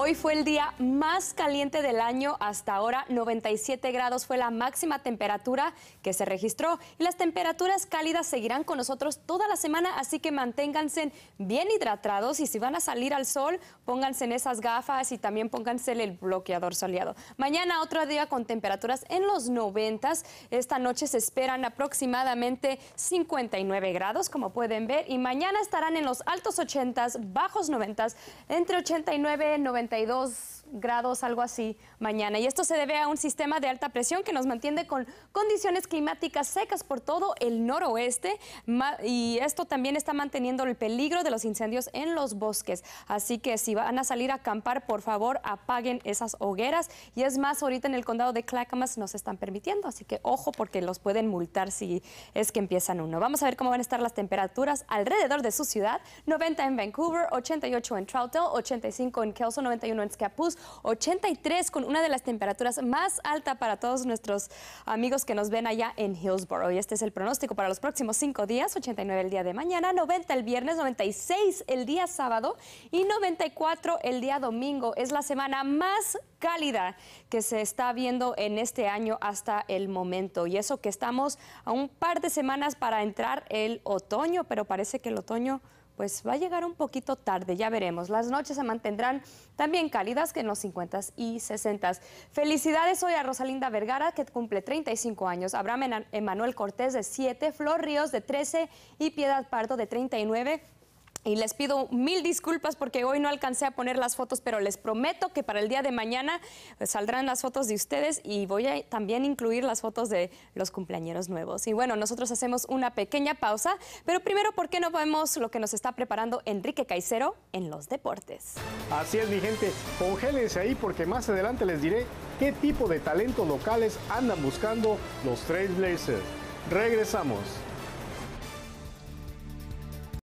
Hoy fue el día más caliente del año hasta ahora, 97 grados fue la máxima temperatura que se registró y las temperaturas cálidas seguirán con nosotros toda la semana, así que manténganse bien hidratados y si van a salir al sol, pónganse en esas gafas y también pónganse el bloqueador soleado. Mañana otro día con temperaturas en los 90, esta noche se esperan aproximadamente 59 grados, como pueden ver, y mañana estarán en los altos 80, bajos 90, entre 89 y 90. 32 grados, algo así, mañana. Y esto se debe a un sistema de alta presión que nos mantiene con condiciones climáticas secas por todo el noroeste y esto también está manteniendo el peligro de los incendios en los bosques. Así que si van a salir a acampar, por favor, apaguen esas hogueras. Y es más, ahorita en el condado de Clackamas nos están permitiendo, así que ojo porque los pueden multar si es que empiezan uno. Vamos a ver cómo van a estar las temperaturas alrededor de su ciudad. 90 en Vancouver, 88 en Troutdale, 85 en Kelso, 91 en Scappoose, 83 con una de las temperaturas más altas para todos nuestros amigos que nos ven allá en Hillsborough. Y este es el pronóstico para los próximos cinco días, 89 el día de mañana, 90 el viernes, 96 el día sábado y 94 el día domingo. Es la semana más cálida que se está viendo en este año hasta el momento. Y eso que estamos a un par de semanas para entrar el otoño, pero parece que el otoño pues va a llegar un poquito tarde, ya veremos. Las noches se mantendrán también cálidas que en los 50 y 60. Felicidades hoy a Rosalinda Vergara, que cumple 35 años, Abraham Emanuel Cortés de 7, Flor Ríos de 13 y Piedad Pardo de 39. Y les pido mil disculpas porque hoy no alcancé a poner las fotos, pero les prometo que para el día de mañana eh, saldrán las fotos de ustedes y voy a también incluir las fotos de los cumpleañeros nuevos. Y bueno, nosotros hacemos una pequeña pausa, pero primero, ¿por qué no vemos lo que nos está preparando Enrique Caicero en los deportes? Así es, mi gente, congélense ahí porque más adelante les diré qué tipo de talentos locales andan buscando los Trailblazers. Regresamos.